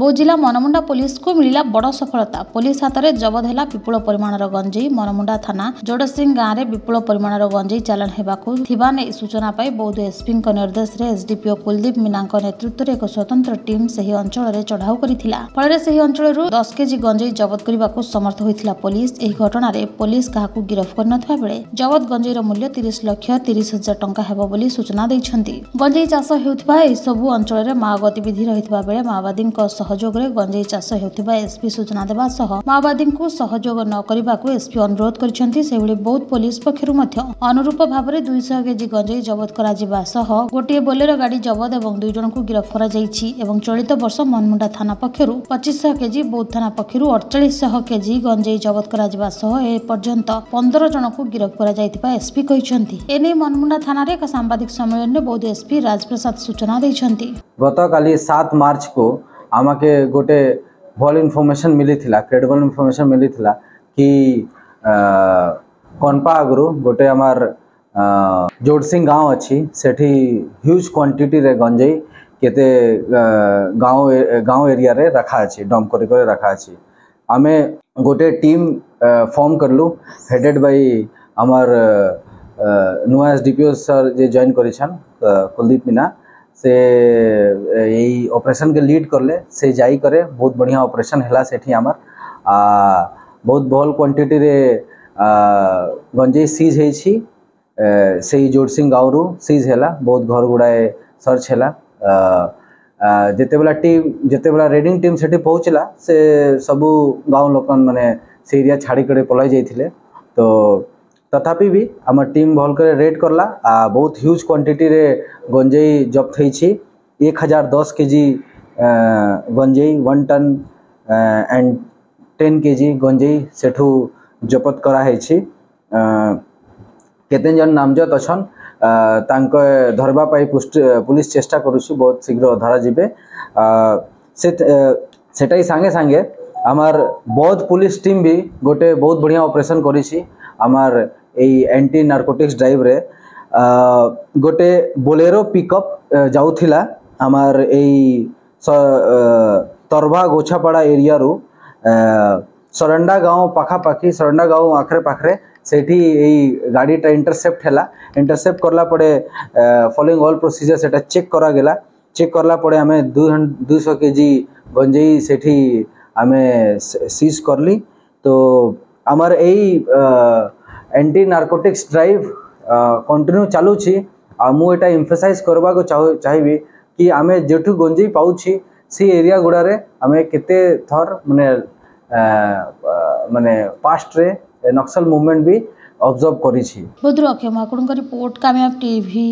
ବୌଦ୍ଧ ଜିଲ୍ଲା ମନମୁଣ୍ଡା ପୋଲିସକୁ ମିଳିଲା ବଡ଼ ସଫଳତା ପୋଲିସ ହାତରେ ଜବତ ହେଲା ବିପୁଳ ପରିମାଣର ଗଞ୍ଜେଇ ମନମୁଣ୍ଡା ଥାନା ଯୋଡ଼ସିଂ ଗାଁରେ ବିପୁଳ ପରିମାଣର ଗଞ୍ଜେଇ ଚାଲାଣ ହେବାକୁ ଥିବା ନେଇ ସୂଚନା ପାଇ ବୌଦ୍ଧ ଏସ୍ପିଙ୍କ ନିର୍ଦ୍ଦେଶରେ ଏସ୍ଡିପିଓ କୁଲଦୀପ ମୀନାଙ୍କ ନେତୃତ୍ୱରେ ଏକ ସ୍ୱତନ୍ତ୍ର ଟିମ୍ ସେହି ଅଞ୍ଚଳରେ ଚଢ଼ାଉ କରିଥିଲା ଫଳରେ ସେହି ଅଞ୍ଚଳରୁ ଦଶ କେଜି ଗଞ୍ଜେଇ ଜବତ କରିବାକୁ ସମର୍ଥ ହୋଇଥିଲା ପୋଲିସ ଏହି ଘଟଣାରେ ପୋଲିସ କାହାକୁ ଗିରଫ କରିନଥିବା ବେଳେ ଜବତ ଗଞ୍ଜେଇର ମୂଲ୍ୟ ତିରିଶ ଲକ୍ଷ ତିରିଶ ହଜାର ଟଙ୍କା ହେବ ବୋଲି ସୂଚନା ଦେଇଛନ୍ତି ଗଞ୍ଜେଇ ଚାଷ ହେଉଥିବା ଏହିସବୁ ଅଞ୍ଚଳରେ ମାଓ ଗତିବିଧି ରହିଥିବା ବେଳେ ମାଓବାଦୀଙ୍କ ସହଯୋଗରେ ଗଞ୍ଜେଇ ଚାଷ ହେଉଥିବା ଏସ୍ପି ସୂଚନା ଦେବା ସହ ମାଓବାଦୀଙ୍କୁ ସହଯୋଗ ନ କରିବାକୁ ଏସ୍ପି ଅନୁରୋଧ କରିଛନ୍ତି ସେଭଳି ବୌଦ୍ଧ ପୋଲିସ ପକ୍ଷରୁ ମଧ୍ୟ ଅନୁରୂପ ଭାବରେ ଦୁଇଶହ କେଜି ଗଞ୍ଜେଇ ଜବତ କରାଯିବା ସହ ଗୋଟିଏ ବୋଲେରୋ ଗାଡ଼ି ଜବତ ଏବଂ ଦୁଇ ଜଣଙ୍କୁ ଗିରଫ କରାଯାଇଛି ଏବଂ ଚଳିତ ବର୍ଷ ମନମୁଣ୍ଡା ଥାନା ପକ୍ଷରୁ ପଚିଶଶହ କେଜି ବୌଦ୍ଧ ଥାନା ପକ୍ଷରୁ ଅଡ଼ଚାଳିଶଶହ କେଜି ଗଞ୍ଜେଇ ଜବତ କରାଯିବା ସହ ଏପର୍ଯ୍ୟନ୍ତ ପନ୍ଦର ଜଣଙ୍କୁ ଗିରଫ କରାଯାଇଥିବା ଏସ୍ପି କହିଛନ୍ତି ଏନେଇ ମନମୁଣ୍ଡା ଥାନାରେ ଏକ ସାମ୍ବାଦିକ ସମ୍ମିଳନୀରେ ବୌଦ୍ଧ ଏସ୍ପି ରାଜପ୍ରସାଦ ସୂଚନା ଦେଇଛନ୍ତି ଗତକାଲି ସାତ ମାର୍ଚ୍ଚକୁ আমাকে ଗୋଟେ ଭଲ୍ ଇନଫର୍ମେସନ୍ ମିଳିଥିଲା କ୍ରେଡିବଲ୍ ଇନଫର୍ମେସନ୍ ମିଳିଥିଲା କି କନ୍ପା ଆଗରୁ ଗୋଟେ ଆମର ଜୋଡ଼ସିଂ ଗାଁ ଅଛି ସେଠି ହ୍ୟୁଜ୍ କ୍ୱାଣ୍ଟିଟିରେ ଗଞ୍ଜେଇ କେତେ ଗାଁ ଗାଁ ଏରିଆରେ ରଖା ଅଛି ଡମ୍ପ କରି କରି ରଖା ଅଛି ଆମେ ଗୋଟେ ଟିମ୍ ଫର୍ମ କଲୁ ହେଡେଡ଼ ବାଇ ଆମର ନୂଆ S D P O sir ଯିଏ ଜଏନ୍ କରିଛନ୍ କୁଲଦୀପ ମିନା से यही ऑपरेशन के लीड करले से जाई करे बहुत बढ़िया ऑपरेशन हला सेठी आमर आ बहुत भल क्वांटिटी रे गंजे सीज है छी से जोरसिंग गांव रु सीज हला बहुत घर गुड़ाए सर्च हला जते बला टीम जते बला रेडिंग टीम सेठी पहुचला से सब गांव लोकन माने से एरिया छाड़ी कडे पलाई जाईथिले तो তথাপি বি আমার টিম ভাল করে রেড করলা বহুত হিউজ কোয়ান্টিটিরে গঞ্জেই জব্ত হয়েছি এক হাজার দশ কেজি গঞ্জেই one ton and ten KG গঞ্জেই সেঠু জপত করা হয়েছি কেতন জন নামজদ অছন তাঙ্ক ধরবা পাই পুলিশ চেষ্টা করুছি বহুত শীঘ্র ধরা যাবে সেটাই সাঙ্গে সাঙ্গে আমার বৌদ্ধ পুলিশ টিম বি গোটে বহুত বঢ়িয়া অপারেশন করেছি আমার एंटी नारकोटिक्स ड्राइव रे गोटे बोलेरो पिकअप जाऊला आमार यरभा गोछापड़ा एरिया रु सरंडा गाँव पखापाखी सरंडा गाँव आखरे पाखरे सेठी ये गाड़ीटा इंटरसेप्ट है इंटरसेप्ट कला फलोईंग अल प्रोसीजर से चेक करागला चेक करला कला आम दुश के जी गंजे सेठी आम सीज करली तो आमर यही एंटी नार्कोटिक्स ड्राइव कंटिन्यू चालू आ मु एटा चाहिए कि आम जो गंजे पाऊँ से एरिया गुड़ारे आम केते थर माने माने पास्ट नक्सल मूवमेंट भी ऑब्जर्व करी छी बुद्र अक्षय माकुड़ रिपोर्ट कामयाब टीवी